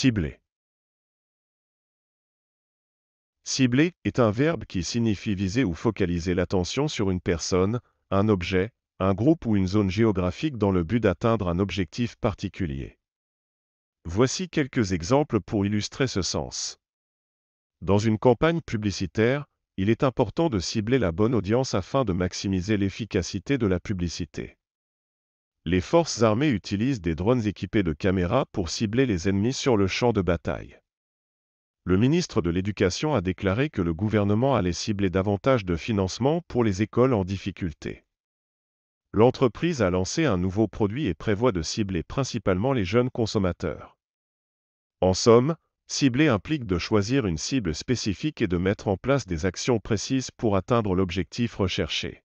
Cibler. Cibler est un verbe qui signifie viser ou focaliser l'attention sur une personne, un objet, un groupe ou une zone géographique dans le but d'atteindre un objectif particulier. Voici quelques exemples pour illustrer ce sens. Dans une campagne publicitaire, il est important de cibler la bonne audience afin de maximiser l'efficacité de la publicité les forces armées utilisent des drones équipés de caméras pour cibler les ennemis sur le champ de bataille. Le ministre de l'Éducation a déclaré que le gouvernement allait cibler davantage de financement pour les écoles en difficulté. L'entreprise a lancé un nouveau produit et prévoit de cibler principalement les jeunes consommateurs. En somme, cibler implique de choisir une cible spécifique et de mettre en place des actions précises pour atteindre l'objectif recherché.